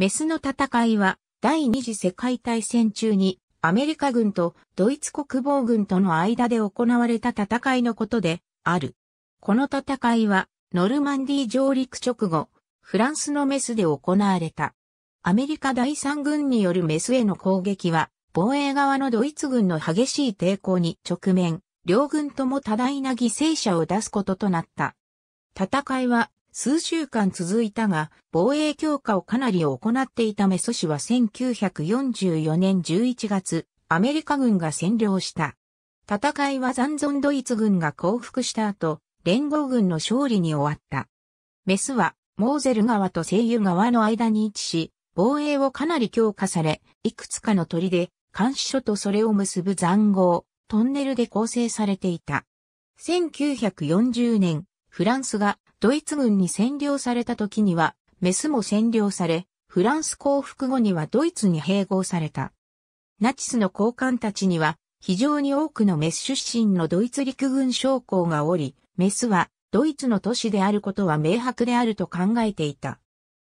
メスの戦いは第二次世界大戦中にアメリカ軍とドイツ国防軍との間で行われた戦いのことである。この戦いはノルマンディー上陸直後、フランスのメスで行われた。アメリカ第三軍によるメスへの攻撃は防衛側のドイツ軍の激しい抵抗に直面、両軍とも多大な犠牲者を出すこととなった。戦いは数週間続いたが、防衛強化をかなり行っていたメソ市は1944年11月、アメリカ軍が占領した。戦いは残存ドイツ軍が降伏した後、連合軍の勝利に終わった。メスは、モーゼル川と西油川の間に位置し、防衛をかなり強化され、いくつかの鳥で、監視所とそれを結ぶ残壕、トンネルで構成されていた。1940年、フランスがドイツ軍に占領された時には、メスも占領され、フランス降伏後にはドイツに併合された。ナチスの高官たちには、非常に多くのメス出身のドイツ陸軍将校がおり、メスはドイツの都市であることは明白であると考えていた。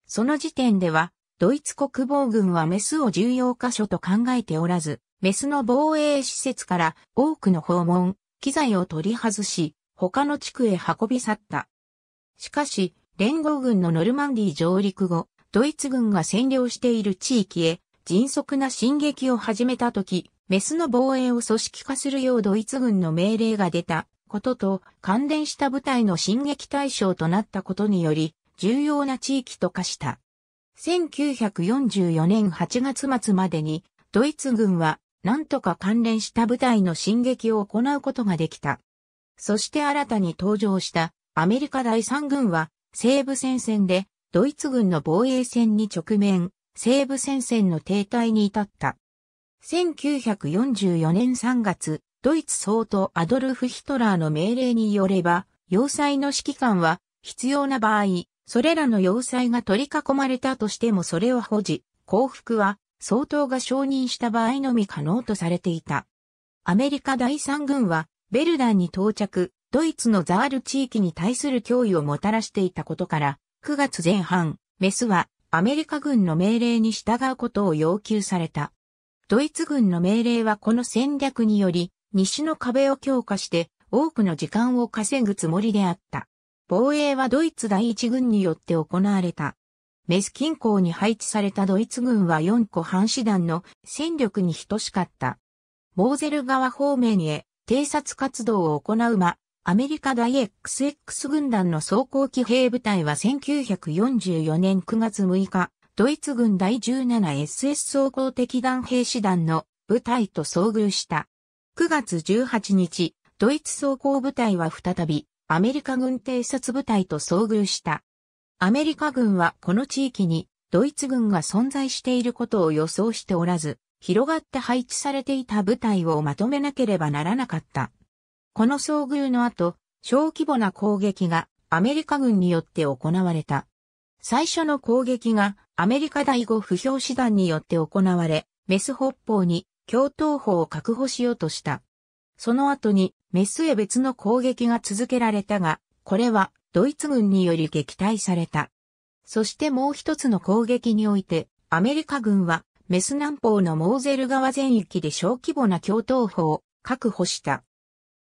その時点では、ドイツ国防軍はメスを重要箇所と考えておらず、メスの防衛施設から多くの訪問、機材を取り外し、他の地区へ運び去った。しかし、連合軍のノルマンディ上陸後、ドイツ軍が占領している地域へ迅速な進撃を始めた時、メスの防衛を組織化するようドイツ軍の命令が出たことと関連した部隊の進撃対象となったことにより、重要な地域と化した。1944年8月末までに、ドイツ軍は何とか関連した部隊の進撃を行うことができた。そして新たに登場したアメリカ第三軍は西部戦線でドイツ軍の防衛戦に直面、西部戦線の停滞に至った。1944年3月、ドイツ総統アドルフ・ヒトラーの命令によれば、要塞の指揮官は必要な場合、それらの要塞が取り囲まれたとしてもそれを保持、降伏は総統が承認した場合のみ可能とされていた。アメリカ第三軍はベルダンに到着、ドイツのザール地域に対する脅威をもたらしていたことから、9月前半、メスはアメリカ軍の命令に従うことを要求された。ドイツ軍の命令はこの戦略により、西の壁を強化して多くの時間を稼ぐつもりであった。防衛はドイツ第一軍によって行われた。メス近郊に配置されたドイツ軍は4個半師団の戦力に等しかった。モーゼル川方面へ偵察活動を行うマアメリカ大 XX 軍団の装甲騎兵部隊は1944年9月6日、ドイツ軍第 17SS 装甲敵団兵士団の部隊と遭遇した。9月18日、ドイツ装甲部隊は再び、アメリカ軍偵察部隊と遭遇した。アメリカ軍はこの地域に、ドイツ軍が存在していることを予想しておらず、広がって配置されていた部隊をまとめなければならなかった。この遭遇の後、小規模な攻撃がアメリカ軍によって行われた。最初の攻撃がアメリカ第5不評師団によって行われ、メス北方に共闘法を確保しようとした。その後にメスへ別の攻撃が続けられたが、これはドイツ軍により撃退された。そしてもう一つの攻撃において、アメリカ軍はメス南方のモーゼル川全域で小規模な共闘法を確保した。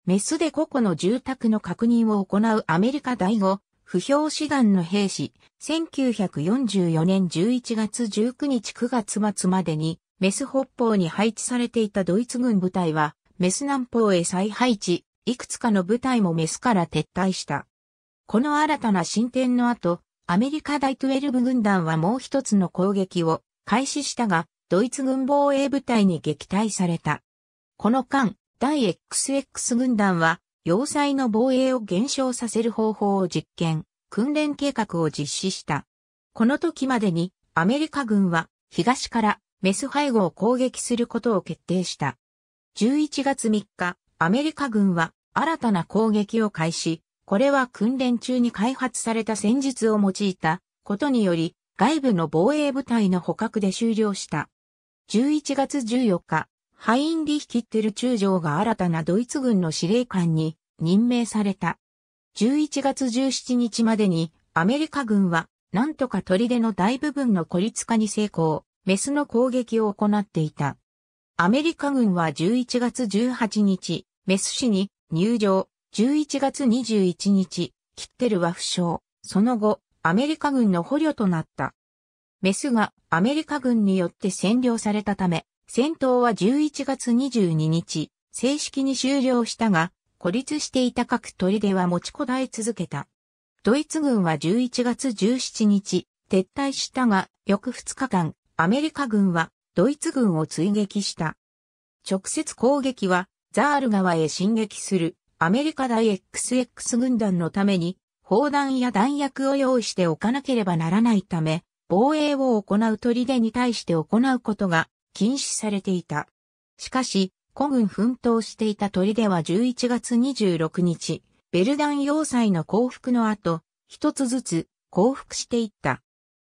メスで個々の住宅の確認を行うアメリカ第5、不評志願の兵士、1944年11月19日9月末までに、メス北方に配置されていたドイツ軍部隊は、メス南方へ再配置、いくつかの部隊もメスから撤退した。この新たな進展の後、アメリカ第12軍団はもう一つの攻撃を開始したが、ドイツ軍防衛部隊に撃退された。この間、第 XX 軍団は、要塞の防衛を減少させる方法を実験、訓練計画を実施した。この時までに、アメリカ軍は、東からメス背後を攻撃することを決定した。11月3日、アメリカ軍は新たな攻撃を開始、これは訓練中に開発された戦術を用いたことにより、外部の防衛部隊の捕獲で終了した。11月14日、ハインリヒ・キッテル中将が新たなドイツ軍の司令官に任命された。11月17日までにアメリカ軍は何とか砦の大部分の孤立化に成功、メスの攻撃を行っていた。アメリカ軍は11月18日、メス市に入場、11月21日、キッテルは負傷、その後、アメリカ軍の捕虜となった。メスがアメリカ軍によって占領されたため、戦闘は11月22日、正式に終了したが、孤立していた各砦は持ちこたえ続けた。ドイツ軍は11月17日、撤退したが、翌2日間、アメリカ軍はドイツ軍を追撃した。直接攻撃は、ザール川へ進撃するアメリカ大 XX 軍団のために、砲弾や弾薬を用意しておかなければならないため、防衛を行う砦に対して行うことが禁止されていた。しかし、古軍奮闘していた砦は11月26日、ベルダン要塞の降伏の後、一つずつ降伏していった。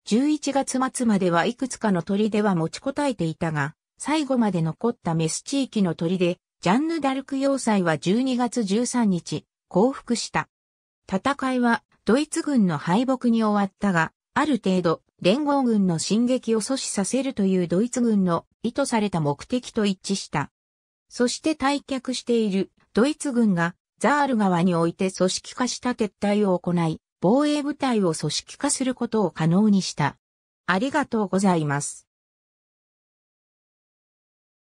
11月末まではいくつかの砦は持ちこたえていたが、最後まで残ったメス地域の砦、ジャンヌ・ダルク要塞は12月13日、降伏した。戦いはドイツ軍の敗北に終わったが、ある程度連合軍の進撃を阻止させるというドイツ軍の意図された目的と一致した。そして退却しているドイツ軍がザール川において組織化した撤退を行い、防衛部隊を組織化することを可能にした。ありがとうございます。